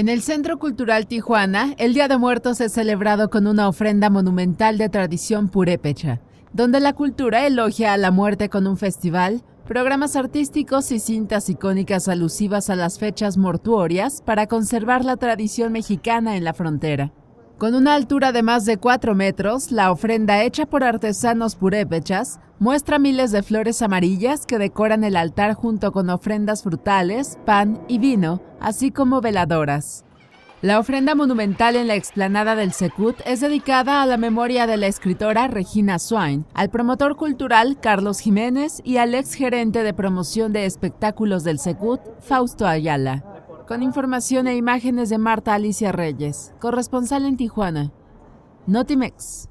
En el Centro Cultural Tijuana, el Día de Muertos es celebrado con una ofrenda monumental de tradición purépecha, donde la cultura elogia a la muerte con un festival, programas artísticos y cintas icónicas alusivas a las fechas mortuorias para conservar la tradición mexicana en la frontera. Con una altura de más de 4 metros, la ofrenda hecha por artesanos purépechas muestra miles de flores amarillas que decoran el altar junto con ofrendas frutales, pan y vino, así como veladoras. La ofrenda monumental en la explanada del Secut es dedicada a la memoria de la escritora Regina Swain, al promotor cultural Carlos Jiménez y al ex gerente de promoción de espectáculos del Secut, Fausto Ayala. Con información e imágenes de Marta Alicia Reyes, corresponsal en Tijuana. Notimex.